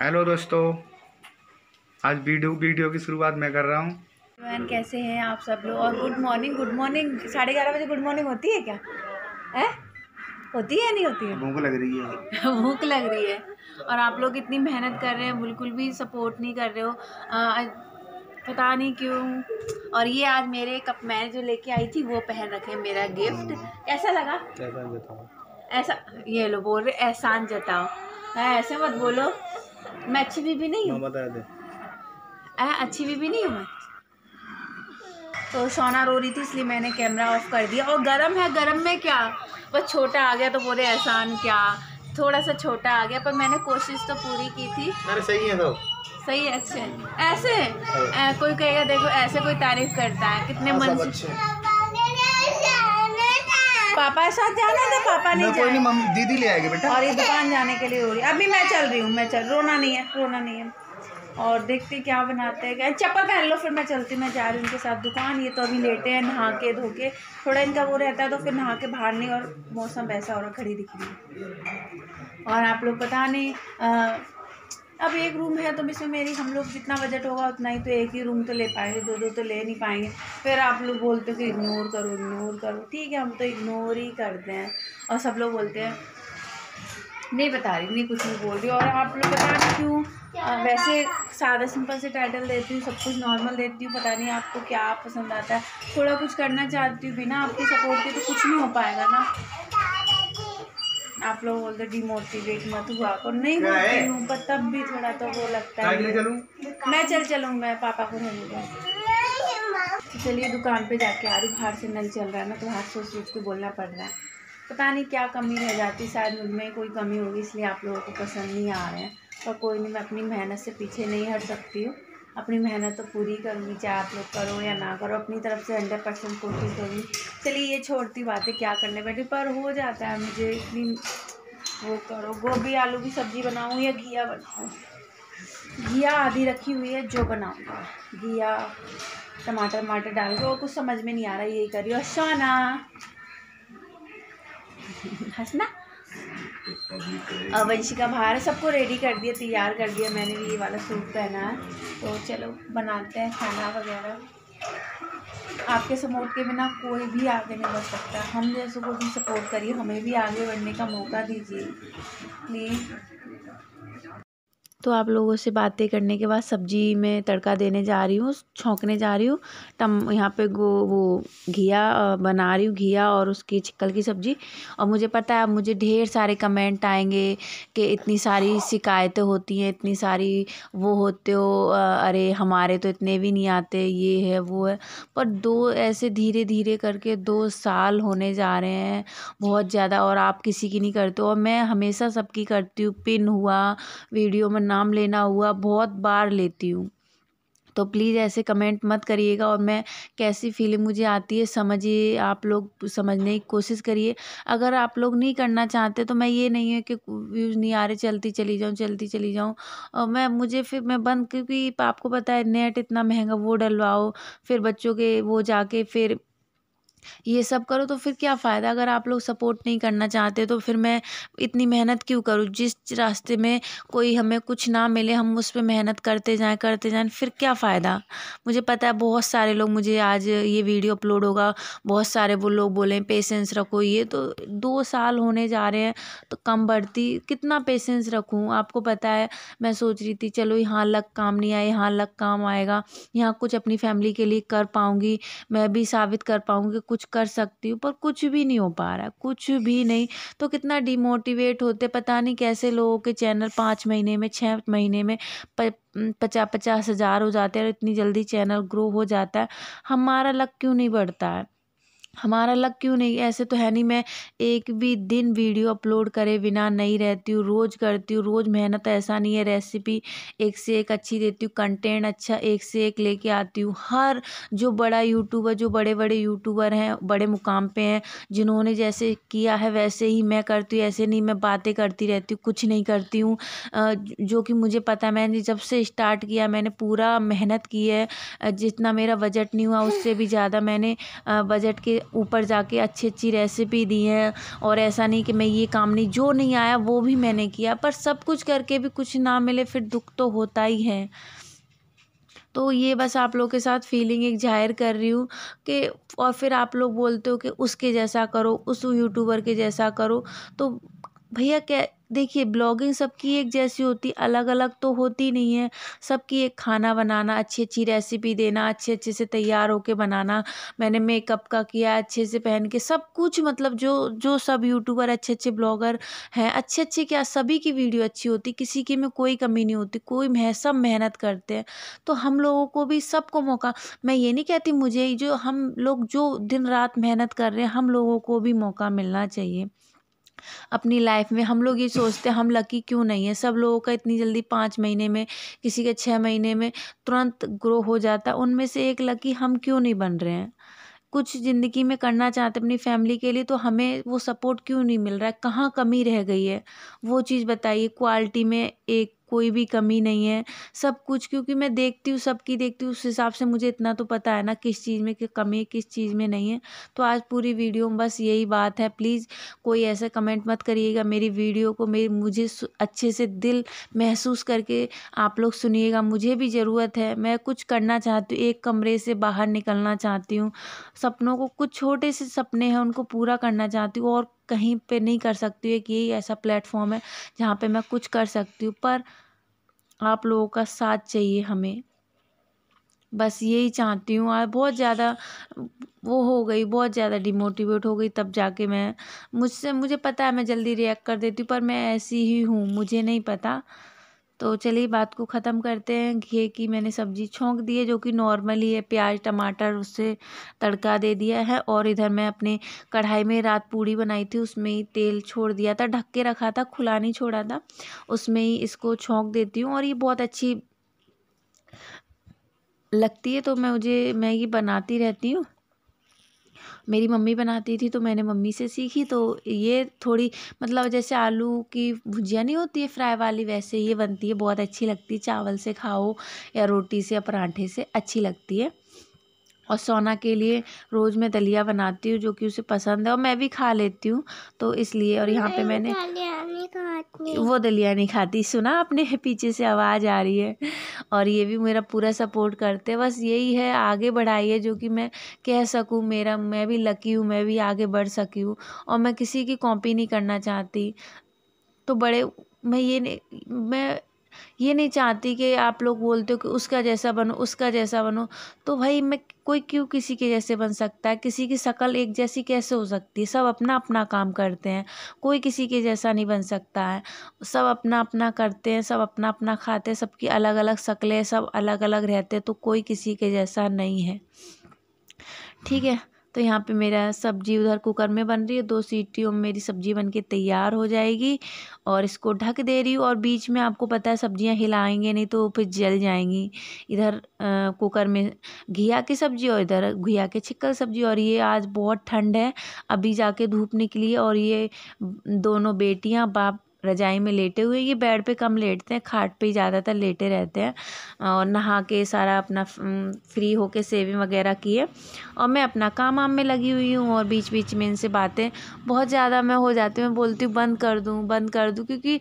Hello दोस्तों आज video video की शुरुआत मैं कर रहा हूँ कैसे हैं आप सब लोग और गुड मॉर्निंग गुड मॉर्निंग साढ़े ग्यारह बजे गुड मॉर्निंग होती है क्या है होती है नहीं होती है भूख लग रही है भूख लग रही है और आप लोग इतनी मेहनत कर रहे हैं बिल्कुल भी सपोर्ट नहीं कर रहे हो आ, पता नहीं क्यों और ये आज मेरे कप मैं जो लेके आई थी वो पहन रखे मेरा गिफ्ट कैसा लगा ऐसा ये लो बोल रहे एहसान जताओ ऐसे मत बोलो मैं अच्छी बीबी नहीं हूँ अच्छी बीबी नहीं हूँ मैं तो सोना रो रही थी इसलिए मैंने कैमरा ऑफ कर दिया और गर्म है गर्म में क्या बस छोटा आ गया तो बोले एहसान क्या थोड़ा सा छोटा आ गया पर मैंने कोशिश तो पूरी की थी अरे सही है तो सही अच्छे ऐसे आ, कोई कहेगा देखो ऐसे कोई तारीफ करता है कितने मन हाँ, से पापा साथ जाना था तो पापा नहीं जाए नहीं मम्मी दीदी ले आएगी बेटा और ये दुकान जाने के लिए हो रही अभी मैं चल रही हूँ मैं चल रोना नहीं है रोना नहीं है और देखते क्या बनाते हैं चप्पल पहन लो फिर मैं चलती मैं जा रही हूँ उनके साथ दुकान ये तो अभी लेटे हैं नहा के धो के थोड़ा इनका वो रहता है तो फिर नहा के बाहर नहीं और मौसम ऐसा हो रहा खड़ी दिख रही है और आप लोग पता नहीं अब एक रूम है तो इसमें मेरी हम लोग जितना बजट होगा उतना ही तो एक ही रूम तो ले पाएंगे दो दो तो ले नहीं पाएंगे फिर आप लोग बोलते हो कि इग्नोर करो इग्नोर करो ठीक है हम तो इग्नोर ही करते हैं और सब लोग बोलते हैं नहीं बता रही नहीं कुछ नहीं बोल रही और आप लोग बता रही क्यों वैसे सादा सिंपल से टाइटल देती हूँ सब कुछ नॉर्मल देती हूँ पता नहीं आपको क्या पसंद आता है थोड़ा कुछ करना चाहती हूँ बिना आपकी सपोर्ट के तो कुछ नहीं हो पाएगा ना आप लोग बोलते डिमोटिवेट मत हुआ और नहीं बोलती हूँ पर तब भी थोड़ा तो वो लगता है मैं चल चलूँ मैं पापा को नहीं तो चलिए दुकान पे जाके आ रही बाहर से नल चल रहा है ना तो हाथ सोच सोच के बोलना पड़ रहा है पता नहीं क्या कमी रह जाती शायद मुझ में कोई कमी होगी इसलिए आप लोगों को पसंद नहीं आ रहे हैं पर कोई नहीं मैं अपनी मेहनत से पीछे नहीं हट सकती हूँ अपनी मेहनत तो पूरी करूँगी चाहे आप लोग करो या ना करो अपनी तरफ से हंड्रेड परसेंट कोशिश करूँगी चलिए ये छोड़ती बातें क्या करने बैठी पर हो जाता है मुझे इतनी वो करो गोभी आलू की सब्ज़ी बनाऊँ या घिया बनाऊँ घिया आधी रखी हुई है जो बनाऊँगा घिया टमाटर वमाटर डाल दो कुछ समझ में नहीं आ रहा यही करियो शाना हंसना का बाहर सबको रेडी कर दिया तैयार कर दिया मैंने भी ये वाला सूट पहना है तो चलो बनाते हैं खाना वगैरह आपके सपोर्ट के बिना कोई भी आगे नहीं बढ़ सकता हम जैसों को भी सपोर्ट करिए हमें भी आगे बढ़ने का मौका दीजिए प्लीज़ तो आप लोगों से बातें करने के बाद सब्जी में तड़का देने जा रही हूँ छोंकने जा रही हूँ टम यहाँ पे गो वो घिया बना रही हूँ घिया और उसकी छिकल की सब्जी और मुझे पता है अब मुझे ढेर सारे कमेंट आएंगे कि इतनी सारी शिकायतें होती हैं इतनी सारी वो होते हो अरे हमारे तो इतने भी नहीं आते ये है वो है पर दो ऐसे धीरे धीरे करके दो साल होने जा रहे हैं बहुत ज़्यादा और आप किसी की नहीं करते और मैं हमेशा सबकी करती हूँ पिन हुआ वीडियो में नाम लेना हुआ बहुत बार लेती हूँ तो प्लीज़ ऐसे कमेंट मत करिएगा और मैं कैसी फीलिंग मुझे आती है समझिए आप लोग समझने की कोशिश करिए अगर आप लोग नहीं करना चाहते तो मैं ये नहीं है कि व्यूज़ नहीं आ रहे चलती चली जाऊँ चलती चली जाऊँ और मैं मुझे फिर मैं बंद क्योंकि आपको पता है नेट इतना महंगा वो डलवाओ फिर बच्चों के वो जाके फिर ये सब करो तो फिर क्या फ़ायदा अगर आप लोग सपोर्ट नहीं करना चाहते तो फिर मैं इतनी मेहनत क्यों करूँ जिस रास्ते में कोई हमें कुछ ना मिले हम उस पर मेहनत करते जाएँ करते जाएँ फिर क्या फ़ायदा मुझे पता है बहुत सारे लोग मुझे आज ये वीडियो अपलोड होगा बहुत सारे वो लोग बोलें पेशेंस रखो ये तो दो साल होने जा रहे हैं तो कम बढ़ती कितना पेशेंस रखूँ आपको पता है मैं सोच रही थी चलो यहाँ लग काम नहीं आए यहाँ लग काम आएगा यहाँ कुछ अपनी फैमिली के लिए कर पाऊँगी मैं भी साबित कर पाऊँगी कुछ कुछ कर सकती हूँ पर कुछ भी नहीं हो पा रहा कुछ भी नहीं तो कितना डिमोटिवेट होते पता नहीं कैसे लोगों के चैनल पाँच महीने में छः महीने में प, पचास पचास हज़ार हो जाते हैं और इतनी जल्दी चैनल ग्रो हो जाता है हमारा लक क्यों नहीं बढ़ता है हमारा लक क्यों नहीं ऐसे तो है नहीं मैं एक भी दिन वीडियो अपलोड करे बिना नहीं रहती हूँ रोज़ करती हूँ रोज़ मेहनत ऐसा नहीं है रेसिपी एक से एक अच्छी देती हूँ कंटेंट अच्छा एक से एक लेके आती हूँ हर जो बड़ा यूट्यूबर जो बड़े बड़े यूट्यूबर हैं बड़े मुकाम पे हैं जिन्होंने जैसे किया है वैसे ही मैं करती हूँ ऐसे नहीं मैं बातें करती रहती हूँ कुछ नहीं करती हूँ जो कि मुझे पता मैंने जब से स्टार्ट किया मैंने पूरा मेहनत की है जितना मेरा बजट नहीं हुआ उससे भी ज़्यादा मैंने बजट के ऊपर जाके अच्छी अच्छी रेसिपी दी हैं और ऐसा नहीं कि मैं ये काम नहीं जो नहीं आया वो भी मैंने किया पर सब कुछ करके भी कुछ ना मिले फिर दुख तो होता ही है तो ये बस आप लोग के साथ फीलिंग एक जाहिर कर रही हूँ कि और फिर आप लोग बोलते हो कि उसके जैसा करो उस यूट्यूबर के जैसा करो तो भैया क्या देखिए ब्लॉगिंग सबकी एक जैसी होती अलग अलग तो होती नहीं है सबकी एक खाना बनाना अच्छी अच्छी रेसिपी देना अच्छे अच्छे से तैयार होके बनाना मैंने मेकअप का किया अच्छे से पहन के सब कुछ मतलब जो जो सब यूट्यूबर अच्छे अच्छे ब्लॉगर हैं अच्छे अच्छे क्या सभी की वीडियो अच्छी होती किसी की में कोई कमी नहीं होती कोई मह सब मेहनत करते हैं तो हम लोगों को भी सबको मौका मैं ये नहीं कहती मुझे जो हम लोग जो दिन रात मेहनत कर रहे हैं हम लोगों को भी मौका मिलना चाहिए अपनी लाइफ में हम लोग ये सोचते हैं हम लकी क्यों नहीं है सब लोगों का इतनी जल्दी पाँच महीने में किसी के छः महीने में तुरंत ग्रो हो जाता है उनमें से एक लकी हम क्यों नहीं बन रहे हैं कुछ ज़िंदगी में करना चाहते अपनी फैमिली के लिए तो हमें वो सपोर्ट क्यों नहीं मिल रहा है कहाँ कमी रह गई है वो चीज़ बताइए क्वालिटी में एक कोई भी कमी नहीं है सब कुछ क्योंकि मैं देखती हूँ सबकी देखती हूँ उस हिसाब से मुझे इतना तो पता है ना किस चीज़ में कमी है किस चीज़ में नहीं है तो आज पूरी वीडियो में बस यही बात है प्लीज़ कोई ऐसा कमेंट मत करिएगा मेरी वीडियो को मेरी मुझे अच्छे से दिल महसूस करके आप लोग सुनिएगा मुझे भी ज़रूरत है मैं कुछ करना चाहती हूँ एक कमरे से बाहर निकलना चाहती हूँ सपनों को कुछ छोटे से सपने हैं उनको पूरा करना चाहती हूँ और कहीं पे नहीं कर सकती हूँ एक यही ऐसा प्लेटफॉर्म है जहाँ पे मैं कुछ कर सकती हूँ पर आप लोगों का साथ चाहिए हमें बस यही चाहती हूँ और बहुत ज़्यादा वो हो गई बहुत ज़्यादा डिमोटिवेट हो गई तब जाके मैं मुझसे मुझे पता है मैं जल्दी रिएक्ट कर देती हूँ पर मैं ऐसी ही हूँ मुझे नहीं पता तो चलिए बात को ख़त्म करते हैं घी की मैंने सब्ज़ी छोंक दी है जो कि नॉर्मली है प्याज टमाटर उससे तड़का दे दिया है और इधर मैं अपने कढ़ाई में रात पूड़ी बनाई थी उसमें ही तेल छोड़ दिया था ढक के रखा था खुला नहीं छोड़ा था उसमें ही इसको छोंक देती हूँ और ये बहुत अच्छी लगती है तो मैं मुझे मैं ये बनाती रहती हूँ मेरी मम्मी बनाती थी तो मैंने मम्मी से सीखी तो ये थोड़ी मतलब जैसे आलू की भुजिया नहीं होती है फ्राई वाली वैसे ये बनती है बहुत अच्छी लगती है चावल से खाओ या रोटी से या पराठे से अच्छी लगती है और सोना के लिए रोज़ मैं दलिया बनाती हूँ जो कि उसे पसंद है और मैं भी खा लेती हूँ तो इसलिए और यहाँ पे मैंने वो दलिया नहीं खाती सुना अपने पीछे से आवाज़ आ रही है और ये भी मेरा पूरा सपोर्ट करते हैं बस यही है आगे बढ़ाइए जो कि मैं कह सकूँ मेरा मैं भी लकी हूँ मैं भी आगे बढ़ सकी हूँ और मैं किसी की कॉपी नहीं करना चाहती तो बड़े मैं ये नहीं मैं ये नहीं चाहती कि आप लोग बोलते हो कि उसका जैसा बनो उसका जैसा बनो तो भाई मैं कोई क्यों किसी के जैसे बन सकता है किसी की शक्ल एक जैसी कैसे हो सकती है सब अपना अपना काम करते हैं कोई किसी के जैसा नहीं बन सकता है सब अपना अपना करते हैं सब अपना अपना खाते हैं सबकी अलग अलग शक्लें सब अलग अलग रहते हैं तो कोई किसी के जैसा नहीं है ठीक है तो यहाँ पे मेरा सब्जी उधर कुकर में बन रही है दो सीटियों में मेरी सब्जी बन के तैयार हो जाएगी और इसको ढक दे रही हूँ और बीच में आपको पता है सब्जियाँ हिलाएंगे नहीं तो फिर जल जाएंगी इधर कुकर में घिया की सब्जी और इधर घिया के छिक्कल सब्जी और ये आज बहुत ठंड है अभी जाके धूप निकली और ये दोनों बेटियाँ बाप रजाई में लेटे हुए ये बेड पे कम लेटते हैं खाट पे ही ज़्यादातर लेटे रहते हैं और नहा के सारा अपना फ्री होके सेविंग वगैरह किए और मैं अपना काम आम में लगी हुई हूँ और बीच बीच में इनसे बातें बहुत ज़्यादा मैं हो जाती हूँ मैं बोलती हूँ बंद कर दूँ बंद कर दूँ क्योंकि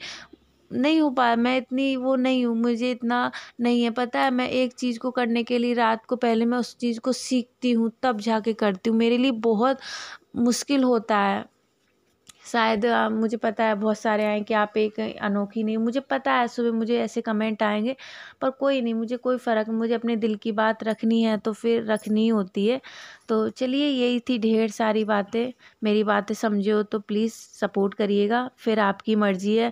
नहीं हो पाया मैं इतनी वो नहीं हूँ मुझे इतना नहीं है पता है मैं एक चीज़ को करने के लिए रात को पहले मैं उस चीज़ को सीखती हूँ तब जाके करती हूँ मेरे लिए बहुत मुश्किल होता है शायद मुझे पता है बहुत सारे आए कि आप एक अनोखी नहीं मुझे पता है सुबह मुझे ऐसे कमेंट आएंगे पर कोई नहीं मुझे कोई फ़र्क मुझे अपने दिल की बात रखनी है तो फिर रखनी होती है तो चलिए यही थी ढेर सारी बातें मेरी बातें समझो तो प्लीज़ सपोर्ट करिएगा फिर आपकी मर्ज़ी है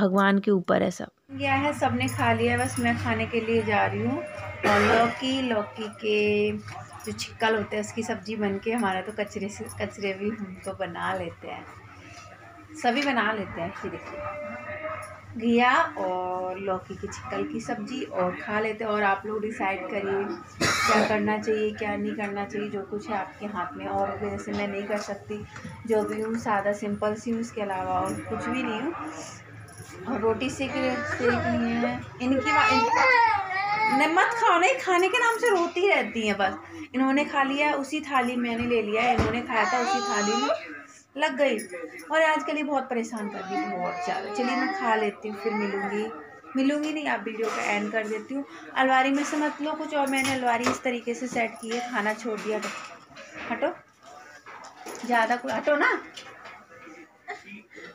भगवान के ऊपर है सब गया है सबने खा लिया है बस मैं खाने के लिए जा रही हूँ लौकी लौकी के जो छिक्कल होते हैं उसकी सब्ज़ी बन के हमारा तो कचरे से कचरे भी हम तो बना लेते हैं सभी बना लेते हैं फिर देखिए घिया और लौकी की छिक्कल की सब्ज़ी और खा लेते हैं और आप लोग डिसाइड करिए क्या करना चाहिए क्या नहीं करना चाहिए जो कुछ है आपके हाथ में और जैसे मैं नहीं कर सकती जो भी हूँ सादा सिंपल सी हूँ उसके अलावा और कुछ भी नहीं हूँ और रोटी सीख सीख लिए हैं इनकी न मत खाओ नहीं खाने के नाम से रोती रहती हैं बस इन्होंने खा लिया उसी थाली मैंने ले लिया है इन्होंने खाया था उसी थाली में लग गई और आजकल ये बहुत परेशान कर दी बहुत ज़्यादा चलिए मैं खा लेती हूँ फिर मिलूँगी मिलूँगी नहीं आप वीडियो का एंड कर देती हूँ अलवारी में से मत लो कुछ और मैंने अलवारी इस तरीके से सेट की है खाना छोड़ दिया तो। हटो ज़्यादा हटो ना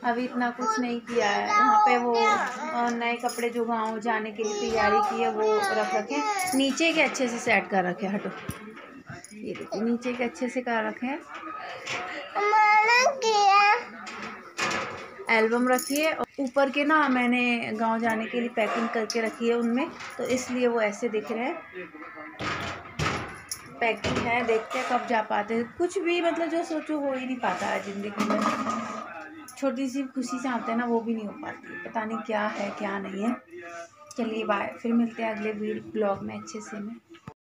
अभी इतना कुछ नहीं किया है वहाँ पे वो नए कपड़े जो गाँव जाने के लिए तैयारी की है वो रख रखे नीचे के अच्छे से सेट कर रखे हटो ये देखिए नीचे के अच्छे से कर रखे एल्बम रखी है और ऊपर के ना मैंने गांव जाने के लिए पैकिंग करके रखी है उनमें तो इसलिए वो ऐसे दिख रहे हैं पैकिंग है देखते हैं कब जा पाते हैं कुछ भी मतलब जो सोचो हो ही नहीं पाता है ज़िंदगी में छोटी सी खुशी चाहते हैं ना वो भी नहीं हो पाती पता नहीं क्या है क्या नहीं है चलिए बाय फिर मिलते हैं अगले ब्लॉग में अच्छे से में